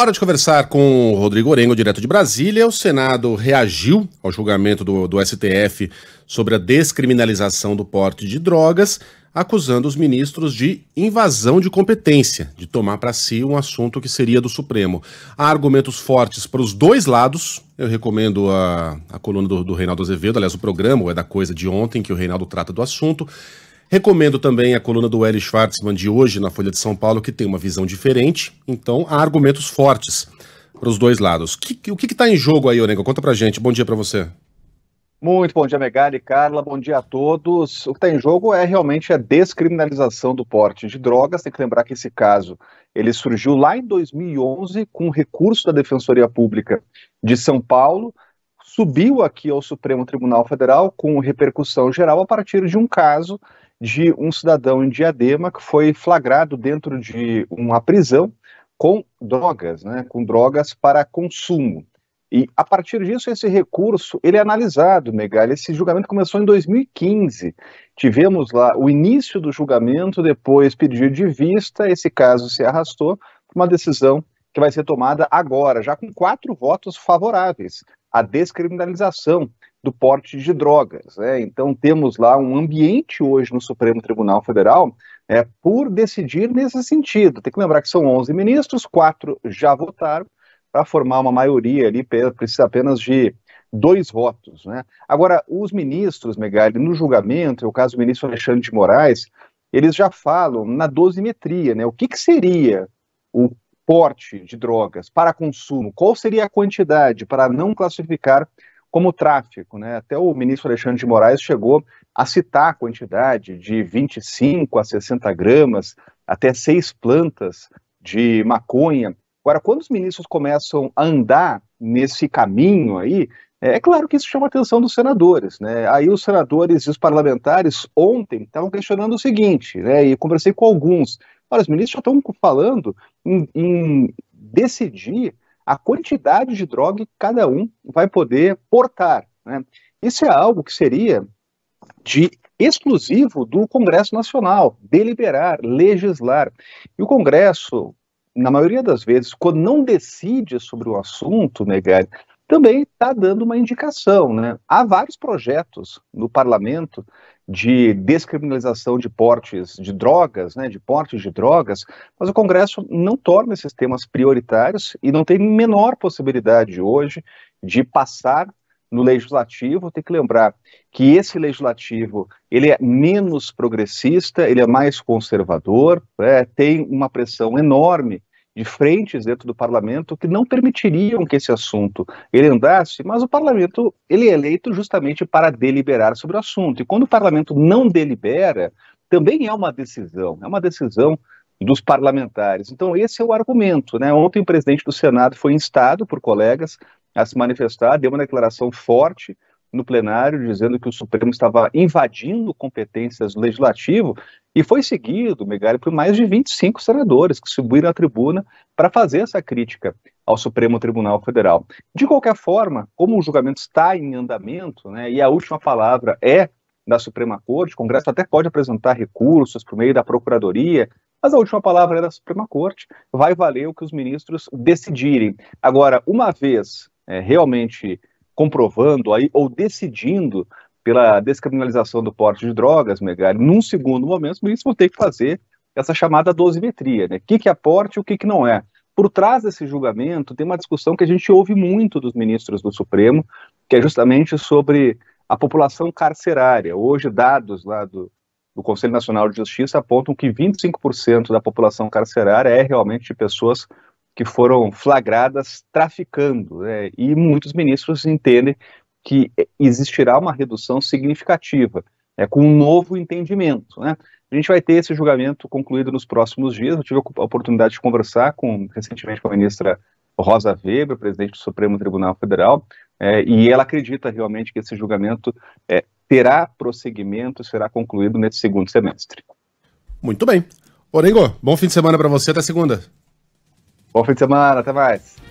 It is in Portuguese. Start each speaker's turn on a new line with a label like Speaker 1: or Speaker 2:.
Speaker 1: Hora de conversar com o Rodrigo Orengo, direto de Brasília. O Senado reagiu ao julgamento do, do, STF sobre a descriminalização do porte de drogas, acusando os ministros de invasão de competência, de tomar para si um assunto que seria do Supremo. Há argumentos fortes para os dois lados. Eu recomendo a, a coluna do, do Reinaldo Azevedo, aliás, o programa é da coisa de ontem, que o Reinaldo trata do assunto. Recomendo também a coluna do Eli Schwartzman de hoje na Folha de São Paulo, que tem uma visão diferente. Então, há argumentos fortes para os dois lados. o que está em jogo aí, Orengo? Conta para gente. Bom dia para você.
Speaker 2: Muito bom dia, Megali, Carla, bom dia a todos. O que está em jogo é realmente a descriminalização do porte de drogas. Tem que lembrar que esse caso ele surgiu lá em 2011 com recurso da Defensoria Pública de São Paulo, subiu aqui ao Supremo Tribunal Federal com repercussão geral a partir de um caso de um cidadão em Diadema que foi flagrado dentro de uma prisão com drogas, né, com drogas para consumo. E a partir disso, esse recurso ele é analisado, Megal. Esse julgamento começou em 2015. Tivemos lá o início do julgamento, depois pedido de vista, esse caso se arrastou para uma decisão que vai ser tomada agora, já com quatro votos favoráveis à descriminalização do porte de drogas. Né? Então, temos lá um ambiente hoje no Supremo Tribunal Federal é, por decidir nesse sentido. Tem que lembrar que são 11 ministros, quatro já votaram, para formar uma maioria ali, precisa apenas de dois votos. Né? Agora, os ministros, Megali, no julgamento, é o caso do ministro Alexandre de Moraes, eles já falam na dosimetria, né? o que, que seria o porte de drogas para consumo, qual seria a quantidade para não classificar como o tráfico. Né? Até o ministro Alexandre de Moraes chegou a citar a quantidade de 25 a 60 gramas, até seis plantas de maconha. Agora, quando os ministros começam a andar nesse caminho aí, é claro que isso chama a atenção dos senadores, né? Aí os senadores e os parlamentares ontem estavam questionando o seguinte, né? E conversei com alguns. Olha, os ministros já estão falando em, em decidir a quantidade de droga que cada um vai poder portar. Né? Isso é algo que seria de exclusivo do Congresso Nacional, deliberar, legislar. E o Congresso, na maioria das vezes, quando não decide sobre o assunto, né, também está dando uma indicação. Né? Há vários projetos no parlamento de descriminalização de portes de drogas, né, de portes de drogas, mas o Congresso não torna esses temas prioritários e não tem menor possibilidade hoje de passar no legislativo, tem que lembrar que esse legislativo ele é menos progressista, ele é mais conservador, é, tem uma pressão enorme de frentes dentro do parlamento que não permitiriam que esse assunto ele andasse, mas o parlamento ele é eleito justamente para deliberar sobre o assunto. E quando o parlamento não delibera, também é uma decisão, é uma decisão dos parlamentares. Então esse é o argumento, né? Ontem o presidente do Senado foi instado por colegas a se manifestar, deu uma declaração forte no plenário dizendo que o Supremo estava invadindo competências do legislativo e foi seguido, Megali, por mais de 25 senadores que subiram à tribuna para fazer essa crítica ao Supremo Tribunal Federal. De qualquer forma, como o julgamento está em andamento, né, e a última palavra é da Suprema Corte, o Congresso até pode apresentar recursos por meio da Procuradoria, mas a última palavra é da Suprema Corte, vai valer o que os ministros decidirem. Agora, uma vez é, realmente comprovando aí, ou decidindo pela descriminalização do porte de drogas, Megali, num segundo momento, eles vão ter que fazer essa chamada dosimetria, né? O que, que é porte e o que, que não é. Por trás desse julgamento, tem uma discussão que a gente ouve muito dos ministros do Supremo, que é justamente sobre a população carcerária. Hoje, dados lá do, do Conselho Nacional de Justiça apontam que 25% da população carcerária é realmente de pessoas que foram flagradas traficando, né? e muitos ministros entendem que existirá uma redução significativa, né? com um novo entendimento. Né? A gente vai ter esse julgamento concluído nos próximos dias. Eu tive a oportunidade de conversar com, recentemente com a ministra Rosa Weber, presidente do Supremo Tribunal Federal, é, e ela acredita realmente que esse julgamento é, terá prosseguimento, será concluído nesse segundo semestre. Muito bem. Orengo, bom fim de semana para você, até segunda. Bom fim de semana, até mais.